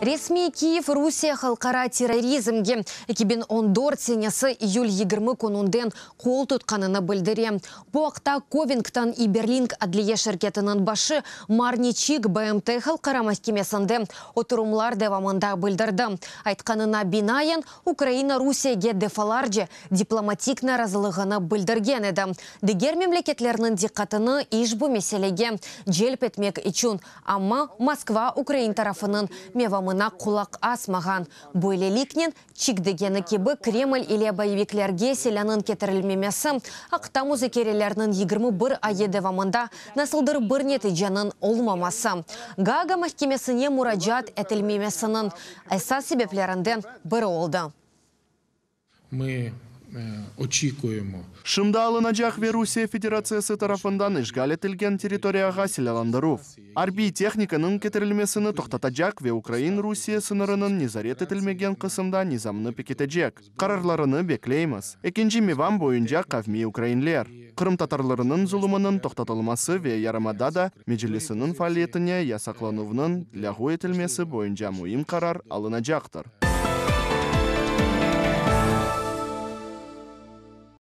Ресми Киев Русия халқара терроризмге 2014 сенесі июль 20 күнінден қол тұтқанына білдіре. Бұақта Ковингтон и Берлинг әдлие шіркетінің башы Марничик БМТ халқара мәскемесінде отырымлар девамында білдірді. Айтқанына бинаен Украина Русияге дефаларже дипломатик наразылығыны білдірген Дегер мемлекетлерінің диққатыны еш бұл мәселеге желп етмек үшін, амма Москва Украин тарафының мевам намына құлақ асмаған. Бойлелікнен чикдегені кебі Кремль или боевиклерге селянын кетірілмемесі ақта музыкерелерінің 21 аеді вамында насылдыр бір жанын олмамасы. Гага мәхкемесіне мұраджат әтілмемесінің әсас себеплерінден бірі олды. Мы очікуємо. Шымда алынажақ Верусия Федерациясы тарафындан ишгал етілген территорияға селаландыру. Арби техниканың кетірілмесіні тоқтатажақ ве Украин Русия сынырының низарет етілмеген қысымда низамны жек. Қарарларыны беклейміз. Екінші миван бойынша қавми украинлер. Қырым татарларының зұлымының тоқтатылмасы ве ярамада да межелесінің фалетіне ясақлануының ләғу етілмесі бойынша мұйым қарар жақтыр.